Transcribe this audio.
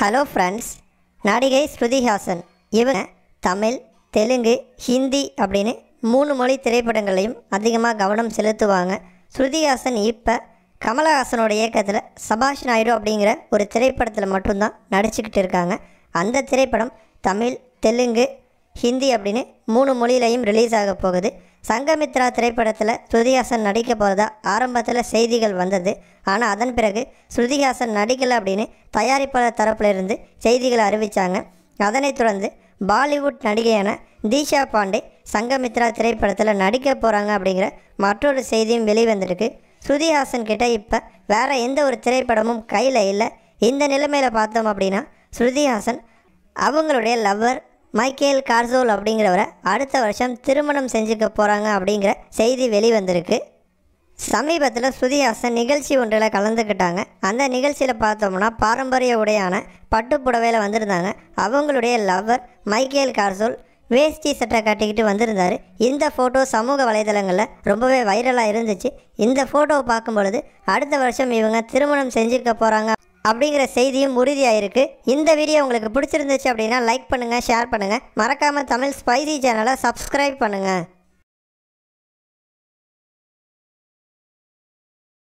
hello friends நடிகை ஸ்ருதிஹாசன் இவங்க தமிழ் தெலுங்கு ஹிந்தி அப்படின்னு மூணு மொழி திரைப்படங்களையும் அதிகமாக கவனம் செலுத்துவாங்க ஸ்ருதிஹாசன் இப்போ கமலஹாசனோட இயக்கத்தில் சபாஷ் நாயுடு அப்படிங்கிற ஒரு திரைப்படத்தில் மட்டும்தான் நடிச்சுக்கிட்டு இருக்காங்க அந்த திரைப்படம் தமிழ் தெலுங்கு ஹிந்தி அப்படின்னு மூணு மொழியிலையும் ரிலீஸ் ஆக போகுது சங்கமித்ரா திரைப்படத்தில் ஸ்ருதிஹாசன் நடிக்க போகிறதா ஆரம்பத்தில் செய்திகள் வந்தது ஆனால் அதன் பிறகு ஸ்ருதிஹாசன் நடிக்கலை அப்படின்னு தயாரிப்பாளர் தரப்பிலிருந்து செய்திகளை அறிவித்தாங்க அதனைத் தொடர்ந்து பாலிவுட் நடிகையான தீஷா பாண்டே சங்கமித்ரா திரைப்படத்தில் நடிக்க போகிறாங்க அப்படிங்கிற மற்றொரு செய்தியும் வெளிவந்திருக்கு ஸ்ருதிஹாசன் கிட்ட இப்போ வேறு எந்த ஒரு திரைப்படமும் கையில் இல்லை இந்த நிலைமையில் பார்த்தோம் அப்படின்னா ஸ்ருதிஹாசன் அவங்களுடைய லவ்வர் மைக்கேல் கார்சோல் அப்படிங்கிறவரை அடுத்த வருஷம் திருமணம் செஞ்சுக்க போகிறாங்க அப்படிங்கிற செய்தி வெளிவந்திருக்கு சமீபத்தில் சுதிஹாசன் நிகழ்ச்சி ஒன்றில் கலந்துக்கிட்டாங்க அந்த நிகழ்ச்சியில் பார்த்தோம்னா பாரம்பரிய உடையான பட்டுப்புடவையில் வந்திருந்தாங்க அவங்களுடைய லவ்வர் மைக்கேல் கார்சோல் வேஷ்டி சட்டை கட்டிக்கிட்டு வந்திருந்தார் இந்த ஃபோட்டோ சமூக வலைதளங்களில் ரொம்பவே வைரலாக இருந்துச்சு இந்த ஃபோட்டோவை பார்க்கும் பொழுது அடுத்த வருஷம் இவங்க திருமணம் செஞ்சுருக்க போகிறாங்க அப்படிங்கிற செய்தியும் உறுதியாயிருக்கு இந்த வீடியோ உங்களுக்கு பிடிச்சிருந்துச்சு அப்படின்னா லைக் பண்ணுங்கள் ஷேர் பண்ணுங்கள் மறக்காமல் தமிழ் ஸ்பைசி சேனலை சப்ஸ்கிரைப் பண்ணுங்கள்